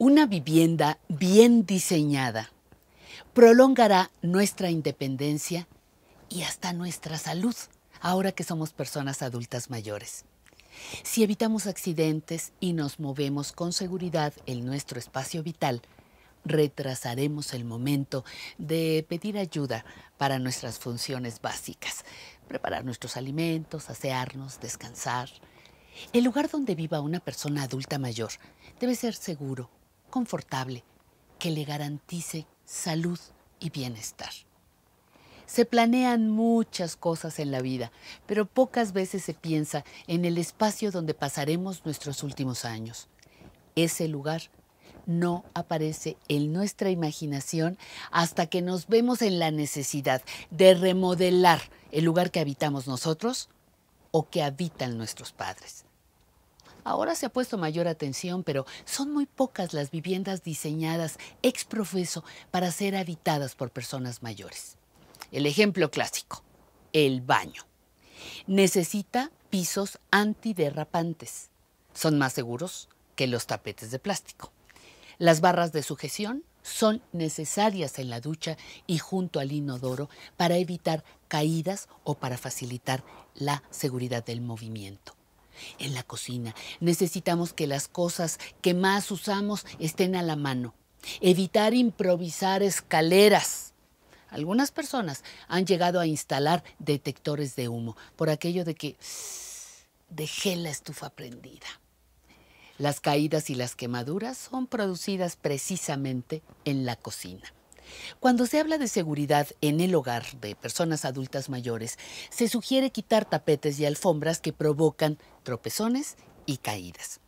Una vivienda bien diseñada prolongará nuestra independencia y hasta nuestra salud, ahora que somos personas adultas mayores. Si evitamos accidentes y nos movemos con seguridad en nuestro espacio vital, retrasaremos el momento de pedir ayuda para nuestras funciones básicas, preparar nuestros alimentos, asearnos, descansar. El lugar donde viva una persona adulta mayor debe ser seguro, confortable que le garantice salud y bienestar. Se planean muchas cosas en la vida, pero pocas veces se piensa en el espacio donde pasaremos nuestros últimos años. Ese lugar no aparece en nuestra imaginación hasta que nos vemos en la necesidad de remodelar el lugar que habitamos nosotros o que habitan nuestros padres. Ahora se ha puesto mayor atención, pero son muy pocas las viviendas diseñadas ex profeso para ser habitadas por personas mayores. El ejemplo clásico, el baño. Necesita pisos antiderrapantes. Son más seguros que los tapetes de plástico. Las barras de sujeción son necesarias en la ducha y junto al inodoro para evitar caídas o para facilitar la seguridad del movimiento en la cocina. Necesitamos que las cosas que más usamos estén a la mano. Evitar improvisar escaleras. Algunas personas han llegado a instalar detectores de humo por aquello de que dejé la estufa prendida. Las caídas y las quemaduras son producidas precisamente en la cocina. Cuando se habla de seguridad en el hogar de personas adultas mayores, se sugiere quitar tapetes y alfombras que provocan tropezones y caídas.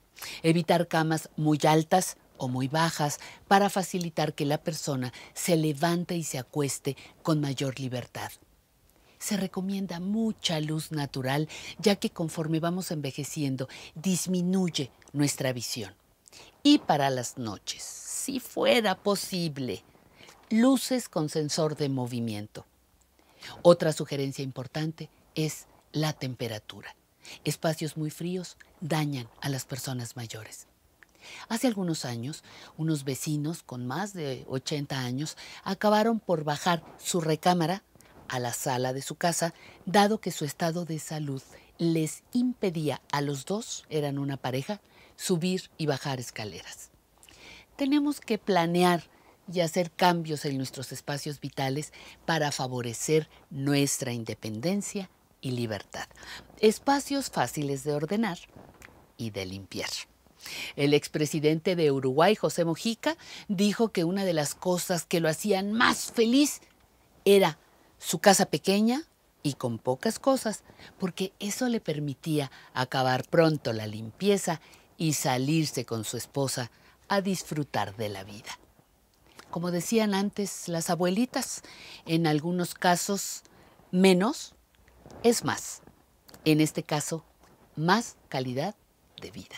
Evitar camas muy altas o muy bajas para facilitar que la persona se levante y se acueste con mayor libertad. Se recomienda mucha luz natural, ya que conforme vamos envejeciendo, disminuye nuestra visión. Y para las noches, si fuera posible, luces con sensor de movimiento. Otra sugerencia importante es la temperatura. Espacios muy fríos dañan a las personas mayores. Hace algunos años, unos vecinos con más de 80 años acabaron por bajar su recámara a la sala de su casa, dado que su estado de salud les impedía a los dos, eran una pareja, subir y bajar escaleras. Tenemos que planear y hacer cambios en nuestros espacios vitales para favorecer nuestra independencia y libertad. Espacios fáciles de ordenar y de limpiar. El expresidente de Uruguay, José Mojica, dijo que una de las cosas que lo hacían más feliz era su casa pequeña y con pocas cosas, porque eso le permitía acabar pronto la limpieza y salirse con su esposa a disfrutar de la vida como decían antes las abuelitas, en algunos casos menos es más. En este caso, más calidad de vida.